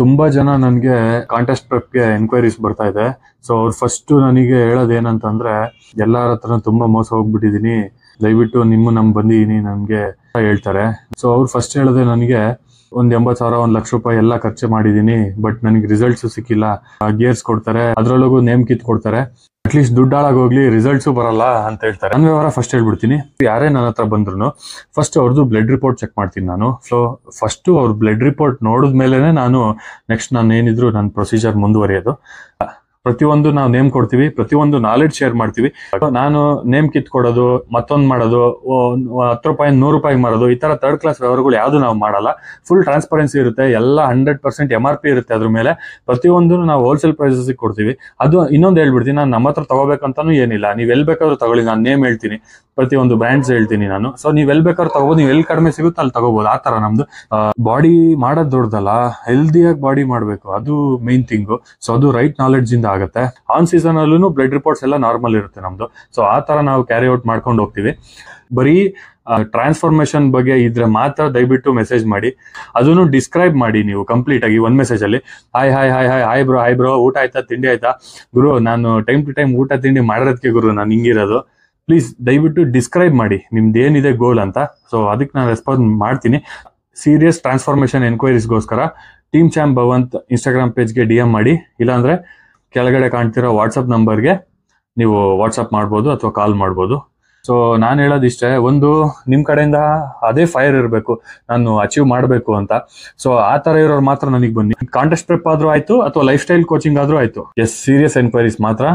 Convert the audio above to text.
ತುಂಬಾ ಜನ ನನಗೆ ಕಾಂಟೆಸ್ಟ್ ಪ್ರೆಪ್ಗೆ ಎನ್ಕ್ವೈರೀಸ್ ಬರ್ತಾ ಇದೆ ಸೊ ಅವ್ರು ಫಸ್ಟ್ ನನಗೆ ಹೇಳೋದೇನಂತಂದ್ರೆ ಎಲ್ಲರ ಹತ್ರ ತುಂಬಾ ಮೋಸ ಹೋಗ್ಬಿಟ್ಟಿದೀನಿ ದಯವಿಟ್ಟು ನಿಮ್ಮ ನಮ್ ಬಂದಿದ್ದೀನಿ ನನ್ಗೆ ಹೇಳ್ತಾರೆ ಸೊ ಅವ್ರು ಫಸ್ಟ್ ಹೇಳದೆ ನನಗೆ ಒಂದ್ ಎಂಬತ್ ಸಾವಿರ ಒಂದ್ ಲಕ್ಷ ರೂಪಾಯಿ ಎಲ್ಲ ಖರ್ಚು ಮಾಡಿದೀನಿ ಬಟ್ ನನ್ಗೆ ರಿಸಲ್ಟ್ಸ್ ಸಿಕ್ಕಿಲ್ಲ ಗೇರ್ಸ್ ಕೊಡ್ತಾರೆ ಅದ್ರೊಳಗೂ ನೇಮ್ ಕಿತ್ ಕೊಡ್ತಾರೆ ಅಟ್ಲೀಸ್ಟ್ ದುಡ್ಡಾಳಾಗಿ ಹೋಗ್ಲಿ ರಿಸಲ್ಟ್ಸು ಬರಲ್ಲ ಅಂತ ಹೇಳ್ತಾರೆ ನನ್ನ ವ್ಯವಹಾರ ಫಸ್ಟ್ ಹೇಳ್ಬಿಡ್ತೀನಿ ಯಾರೇ ನನ್ನ ಹತ್ರ ಬಂದ್ರು ಫಸ್ಟ್ ಅವ್ರದ್ದು ಬ್ಲಡ್ ರಿಪೋರ್ಟ್ ಚೆಕ್ ಮಾಡ್ತೀನಿ ನಾನು ಸೊ ಫಸ್ಟ್ ಅವ್ರ ಬ್ಲಡ್ ರಿಪೋರ್ಟ್ ನೋಡಿದ್ಮೇಲೆನೆ ನಾನು ನೆಕ್ಸ್ಟ್ ನಾನು ಏನಿದ್ರು ನನ್ನ ಪ್ರೊಸೀಜರ್ ಮುಂದುವರಿಯೋದು ಪ್ರತಿಯೊಂದು ನಾವು ನೇಮ್ ಕೊಡ್ತೀವಿ ಪ್ರತಿಯೊಂದು ನಾಲೆಡ್ಜ್ ಶೇರ್ ಮಾಡ್ತೀವಿ ನಾನು ನೇಮ್ ಕಿತ್ ಕೊಡೋದು ಮತ್ತೊಂದು ಮಾಡೋದು ಹತ್ತು ರೂಪಾಯಿ ನೂರು ರೂಪಾಯಿ ಮಾಡೋದು ಈ ತರ ಥರ್ಡ್ ಕ್ಲಾಸ್ ವ್ಯವಹಾರಗಳು ಯಾವುದು ನಾವು ಮಾಡಲ್ಲ ಫುಲ್ ಟ್ರಾನ್ಸ್ಪರೆನ್ಸಿ ಇರುತ್ತೆ ಎಲ್ಲ hundred percent M R P ಇರುತ್ತೆ ಅದ್ರ ಮೇಲೆ ಪ್ರತಿಯೊಂದು ನಾವು ಹೋಲ್ಸೇಲ್ ಪ್ರೈಸಸ್ಗೆ ಕೊಡ್ತೀವಿ ಅದು ಇನ್ನೊಂದು ಹೇಳ್ಬಿಡ್ತೀನಿ ನಾನು ನಮ್ಮ ಹತ್ರ ತಗೋಬೇಕಂತಾನು ಏನಿಲ್ಲ ನೀವು ಎಲ್ ಬೇಕಾದ್ರೂ ತಗೊಳ್ಳಿ ನಾನು ನೇಮ್ ಹೇಳ್ತೀನಿ ಪ್ರತಿಯೊಂದು ಬ್ರ್ಯಾಂಡ್ಸ್ ಹೇಳ್ತೀನಿ ನಾನು ಸೊ ನೀವು ಎಲ್ ಬೇಕಾದ್ರೂ ತಗೋಬಹುದು ನೀವು ಎಲ್ಲಿ ಕಡಿಮೆ ಸಿಗುತ್ತೆ ಅಲ್ಲಿ ತಗೋಬಹುದು ಆ ನಮ್ದು ನಮ್ದು ಬಾಡಿ ಮಾಡೋದ್ ದೊಡ್ಡದಲ್ಲ ಹೆಲ್ದಿಯಾಗಿ ಬಾಡಿ ಮಾಡ್ಬೇಕು ಅದು ಮೈನ್ ಥಿಂಗ್ ಸೊ ಅದು ರೈಟ್ ನಾಲೆಡ್ಜ್ ಇಂದ ಆಗುತ್ತೆ ಆನ್ ಸೀಸನ್ ಅಲ್ಲೂ ಬ್ಲಡ್ ರಿಪೋರ್ಟ್ಸ್ ಎಲ್ಲ ನಾರ್ಮಲ್ ಇರುತ್ತೆ ನಮ್ದು ಸೊ ಆ ತರ ನಾವು ಕ್ಯಾರಿ ಔಟ್ ಮಾಡ್ಕೊಂಡು ಹೋಗ್ತೀವಿ ಬರೀ ಟ್ರಾನ್ಸ್ಫಾರ್ಮೇಶನ್ ಬಗ್ಗೆ ಇದ್ರೆ ಮಾತ್ರ ದಯವಿಟ್ಟು ಮೆಸೇಜ್ ಮಾಡಿ ಅದನ್ನು ಡಿಸ್ಕ್ರೈಬ್ ಮಾಡಿ ನೀವು ಕಂಪ್ಲೀಟ್ ಆಗಿ ಮೆಸೇಜ್ ಅಲ್ಲಿ hi hi hi hi hi bro hi bro ಊಟ ಆಯ್ತಾ ತಿಂಡಿ ಆಯ್ತಾ ಗುರು ನಾನು ಟೈಮ್ ಟು ಟೈಮ್ ಊಟ ತಿಂಡಿ ಮಾಡಿರೋದಕ್ಕೆ ಗುರು ನಾನು ಹಿಂಗಿರೋದು ಪ್ಲೀಸ್ ದಯವಿಟ್ಟು ಡಿಸ್ಕ್ರೈಬ್ ಮಾಡಿ ನಿಮ್ದು ಏನಿದೆ ಗೋಲ್ ಅಂತ ಸೊ ಅದಕ್ಕೆ ನಾನು ರೆಸ್ಪಾನ್ಸ್ ಮಾಡ್ತೀನಿ ಸೀರಿಯಸ್ ಟ್ರಾನ್ಸ್ಫಾರ್ಮೇಶನ್ ಎನ್ಕ್ವೈರೀಸ್ಗೋಸ್ಕರ ಟೀಮ್ ಚಾಮ್ ಭವಂತ್ ಇನ್ಸ್ಟಾಗ್ರಾಮ್ ಪೇಜ್ಗೆ ಡಿ ಎಮ್ ಮಾಡಿ ಇಲ್ಲಾಂದ್ರೆ ಕೆಳಗಡೆ ಕಾಣ್ತಿರೋ ವಾಟ್ಸಪ್ ನಂಬರ್ಗೆ ನೀವು ವಾಟ್ಸಪ್ ಮಾಡ್ಬೋದು ಅಥವಾ ಕಾಲ್ ಮಾಡ್ಬೋದು ಸೊ ನಾನು ಹೇಳೋದಿಷ್ಟೇ ಒಂದು ನಿಮ್ಮ ಕಡೆಯಿಂದ ಅದೇ ಫೈರ್ ಇರಬೇಕು ನಾನು ಅಚೀವ್ ಮಾಡಬೇಕು ಅಂತ ಸೊ ಆ ಥರ ಇರೋರು ಮಾತ್ರ ನನಗೆ ಬನ್ನಿ ಕಾಂಟೆಸ್ಟ್ ಪ್ರಿಪ್ ಆದರೂ ಆಯಿತು ಅಥವಾ ಲೈಫ್ ಸ್ಟೈಲ್ ಕೋಚಿಂಗ್ ಆದರೂ ಆಯಿತು ಎಸ್ ಸೀರಿಯಸ್ ಎನ್ಕ್ವೈರೀಸ್ ಮಾತ್ರ